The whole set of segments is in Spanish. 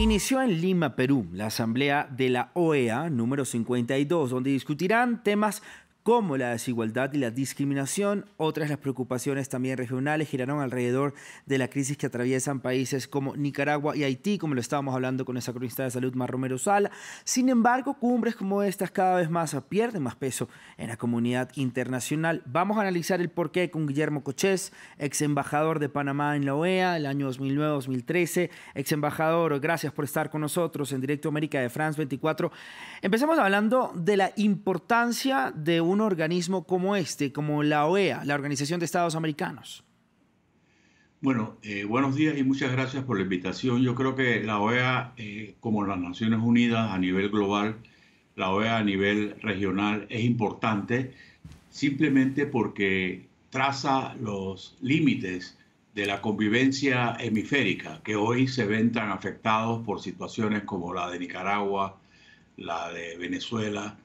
Inició en Lima, Perú, la asamblea de la OEA número 52, donde discutirán temas como la desigualdad y la discriminación. Otras las preocupaciones también regionales giraron alrededor de la crisis que atraviesan países como Nicaragua y Haití, como lo estábamos hablando con esa cronista de salud, Mar Romero Sala. Sin embargo, cumbres como estas cada vez más pierden más peso en la comunidad internacional. Vamos a analizar el porqué con Guillermo Cochés, ex embajador de Panamá en la OEA el año 2009-2013. Ex embajador, gracias por estar con nosotros en Directo América de France 24. Empezamos hablando de la importancia de un organismo como este, como la OEA, la Organización de Estados Americanos? Bueno, eh, buenos días y muchas gracias por la invitación. Yo creo que la OEA, eh, como las Naciones Unidas a nivel global, la OEA a nivel regional es importante simplemente porque traza los límites de la convivencia hemisférica que hoy se ven tan afectados por situaciones como la de Nicaragua, la de Venezuela,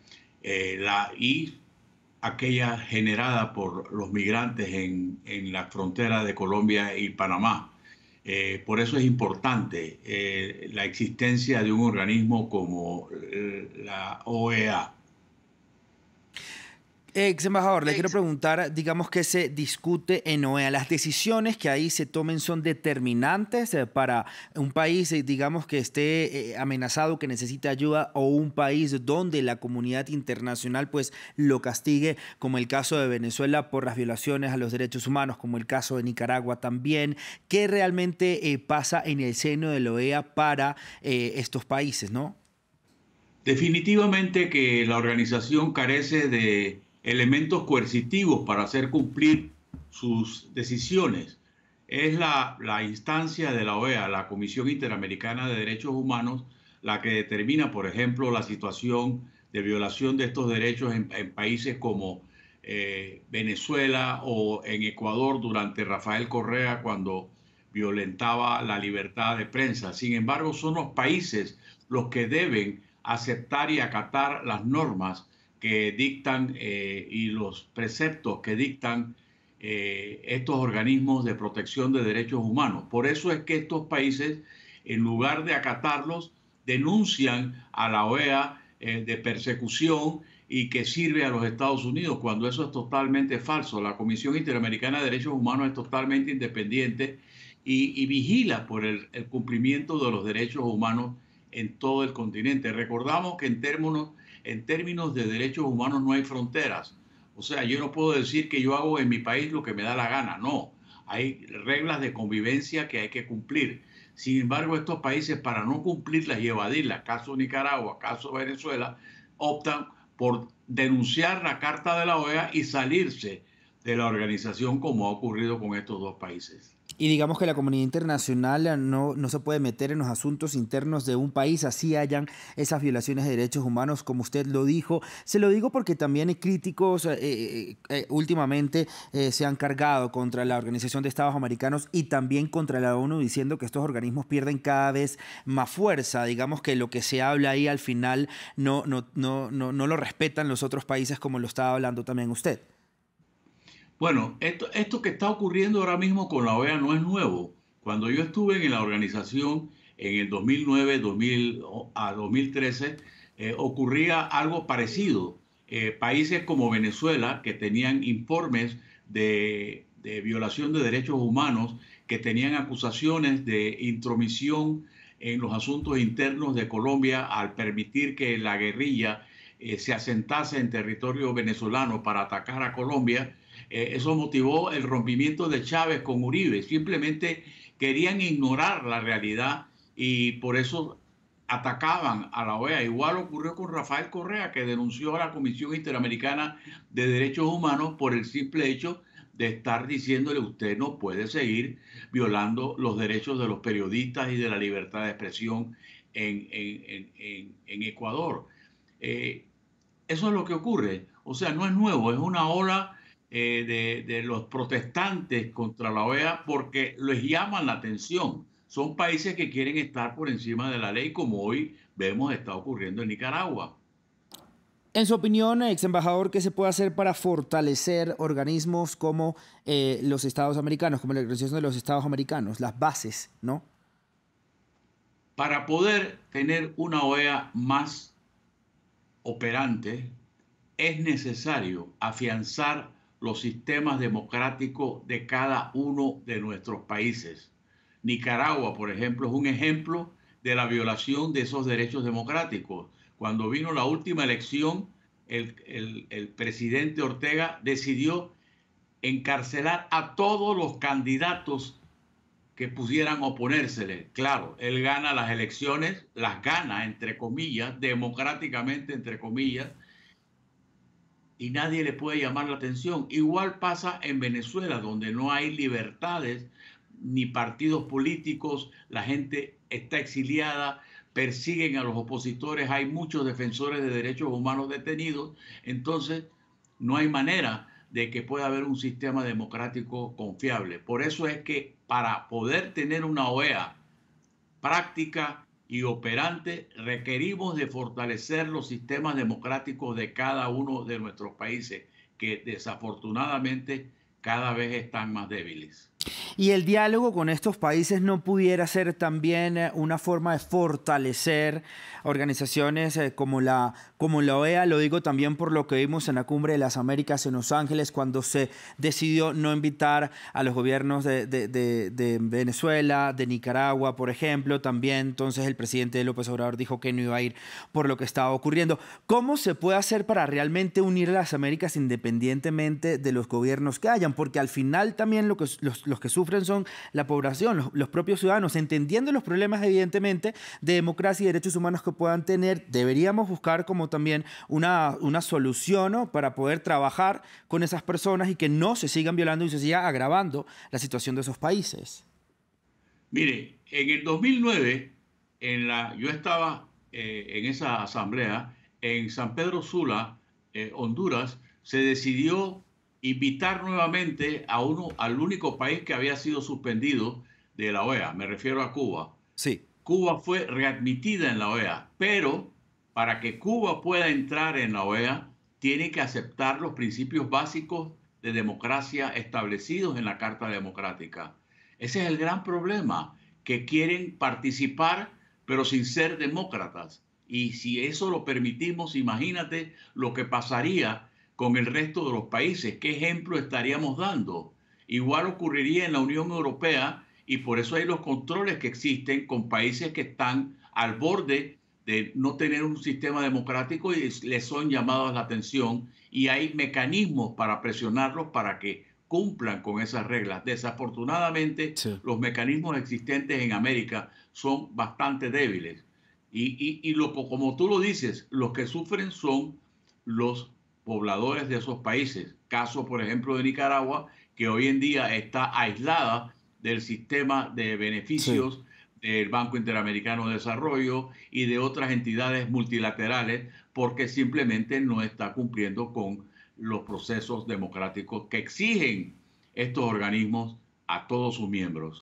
eh, la, y aquella generada por los migrantes en, la frontera de Colombia y Panamá. Eh, por eso es importante eh, la existencia de un organismo como eh, la OEA. Ex embajador, le quiero preguntar, digamos que se discute en OEA, las decisiones que ahí se tomen son determinantes eh, para un país, eh, digamos, que esté eh, amenazado, que necesita ayuda, o un país donde la comunidad internacional pues lo castigue, como el caso de Venezuela por las violaciones a los derechos humanos, como el caso de Nicaragua también. ¿Qué realmente pasa en el seno de la OEA para estos países, no? Definitivamente que la organización carece de elementos coercitivos para hacer cumplir sus decisiones. Es la, la instancia de la OEA, la Comisión Interamericana de Derechos Humanos, la que determina, por ejemplo, la situación de violación de estos derechos en, países como eh, Venezuela o en Ecuador durante Rafael Correa cuando violentaba la libertad de prensa. Sin embargo, son los países los que deben aceptar y acatar las normas que dictan eh, y los preceptos que dictan eh, estos organismos de protección de derechos humanos. Por eso es que estos países, en lugar de acatarlos, denuncian a la OEA eh, de persecución y que sirve a los Estados Unidos, cuando eso es totalmente falso. La Comisión Interamericana de Derechos Humanos es totalmente independiente y, vigila por el, el cumplimiento de los derechos humanos en todo el continente. Recordamos que en términos en términos de derechos humanos no hay fronteras. O sea, yo no puedo decir que yo hago en mi país lo que me da la gana, no. Hay reglas de convivencia que hay que cumplir. Sin embargo, estos países para no cumplirlas y evadirlas, caso Nicaragua, caso Venezuela, optan por denunciar la Carta de la OEA y salirse de la organización como ha ocurrido con estos dos países y digamos que la comunidad internacional no, no, se puede meter en los asuntos internos de un país, así hayan esas violaciones de derechos humanos, como usted lo dijo. Se lo digo porque también críticos eh, eh, eh, últimamente se han cargado contra la Organización de Estados Americanos y también contra la ONU, diciendo que estos organismos pierden cada vez más fuerza. Digamos que lo que se habla ahí al final no, no, no, no, no lo respetan los otros países como lo estaba hablando también usted. Bueno, esto, esto que está ocurriendo ahora mismo con la OEA no es nuevo. Cuando yo estuve en la organización en el 2009 a 2013, eh, ocurría algo parecido. Eh, países como Venezuela, que tenían informes de, violación de derechos humanos, que tenían acusaciones de intromisión en los asuntos internos de Colombia al permitir que la guerrilla eh, se asentase en territorio venezolano para atacar a Colombia, eh, eso motivó el rompimiento de Chávez con Uribe. Simplemente querían ignorar la realidad y por eso atacaban a la OEA. Igual ocurrió con Rafael Correa, que denunció a la Comisión Interamericana de Derechos Humanos por el simple hecho de estar diciéndole usted no puede seguir violando los derechos de los periodistas y de la libertad de expresión en, Ecuador. Eh, eso es lo que ocurre. O sea, no es nuevo, es una ola eh, de, los protestantes contra la OEA porque les llaman la atención. Son países que quieren estar por encima de la ley como hoy vemos está ocurriendo en Nicaragua. En su opinión, ex embajador, ¿qué se puede hacer para fortalecer organismos como eh, los Estados americanos, como la Organización de los Estados Americanos, las bases, ¿no? Para poder tener una OEA más operante, es necesario afianzar los sistemas democráticos de cada uno de nuestros países. Nicaragua, por ejemplo, es un ejemplo de la violación de esos derechos democráticos. Cuando vino la última elección, el, presidente Ortega decidió encarcelar a todos los candidatos que pudieran oponérsele. Claro, él gana las elecciones, las gana, entre comillas, democráticamente, entre comillas, y nadie le puede llamar la atención. Igual pasa en Venezuela, donde no hay libertades ni partidos políticos, la gente está exiliada, persiguen a los opositores, hay muchos defensores de derechos humanos detenidos, entonces no hay manera de que pueda haber un sistema democrático confiable. Por eso es que para poder tener una OEA práctica, y operante, requerimos de fortalecer los sistemas democráticos de cada uno de nuestros países, que desafortunadamente cada vez están más débiles. Y el diálogo con estos países no pudiera ser también eh, una forma de fortalecer organizaciones eh, como la, como la OEA, lo digo también por lo que vimos en la Cumbre de las Américas en Los Ángeles, cuando se decidió no invitar a los gobiernos de, Venezuela, de Nicaragua, por ejemplo, también entonces el presidente López Obrador dijo que no iba a ir por lo que estaba ocurriendo. ¿Cómo se puede hacer para realmente unir las Américas independientemente de los gobiernos que hayan? Porque al final también lo que los, los los que sufren son la población, los, propios ciudadanos, entendiendo los problemas evidentemente de democracia y derechos humanos que puedan tener, deberíamos buscar como también una, una solución para poder trabajar con esas personas y que no se sigan violando y se siga agravando la situación de esos países. Mire, en el 2009, en la, yo estaba eh, en esa asamblea en San Pedro Sula, eh, Honduras, se decidió invitar nuevamente a uno, al único país que había sido suspendido de la OEA, me refiero a Cuba. Sí. Cuba fue readmitida en la OEA, pero para que Cuba pueda entrar en la OEA, tiene que aceptar los principios básicos de democracia establecidos en la Carta Democrática. Ese es el gran problema, que quieren participar pero sin ser demócratas. Y si eso lo permitimos, imagínate lo que pasaría con el resto de los países. ¿Qué ejemplo estaríamos dando? Igual ocurriría en la Unión Europea y por eso hay los controles que existen con países que están al borde de no tener un sistema democrático y les son llamadas la atención y hay mecanismos para presionarlos para que cumplan con esas reglas. Desafortunadamente, los mecanismos existentes en América son bastante débiles. Y, y, como tú lo dices, los que sufren son los pobladores de esos países. Caso, por ejemplo, de Nicaragua, que hoy en día está aislada del sistema de beneficios del Banco Interamericano de Desarrollo y de otras entidades multilaterales, porque simplemente no está cumpliendo con los procesos democráticos que exigen estos organismos a todos sus miembros.